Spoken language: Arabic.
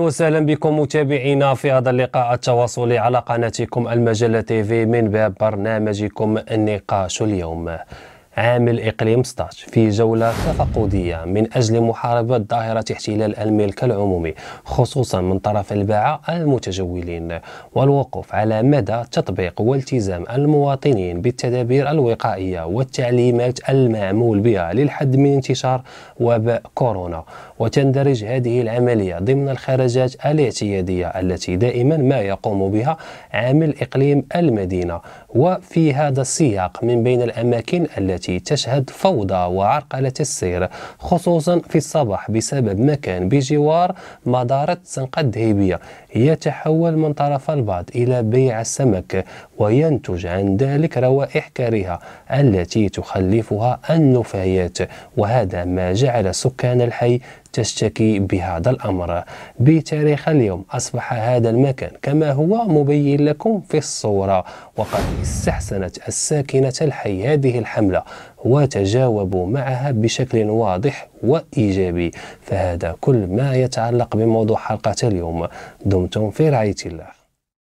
وسهلا بكم متابعينا في هذا اللقاء التواصلي على قناتكم المجله تيفي من باب برنامجكم النقاش اليوم عامل إقليم 16 في جولة تفقدية من أجل محاربة ظاهرة احتلال الملك العمومي خصوصا من طرف الباعة المتجولين والوقوف على مدى تطبيق والتزام المواطنين بالتدابير الوقائية والتعليمات المعمول بها للحد من انتشار وباء كورونا وتندرج هذه العملية ضمن الخرجات الاعتيادية التي دائما ما يقوم بها عامل إقليم المدينة وفي هذا السياق من بين الأماكن التي التي تشهد فوضى وعرقلة السير خصوصا في الصباح بسبب مكان بجوار مدارة زنقة الذهبية يتحول من طرف البعض إلى بيع السمك وينتج عن ذلك روائح كريهة التي تخلفها النفايات وهذا ما جعل سكان الحي تشتكي بهذا الأمر بتاريخ اليوم أصبح هذا المكان كما هو مبين لكم في الصورة وقد استحسنت الساكنة الحي هذه الحملة وتجاوبوا معها بشكل واضح وإيجابي فهذا كل ما يتعلق بموضوع حلقة اليوم دمتم في رعاية الله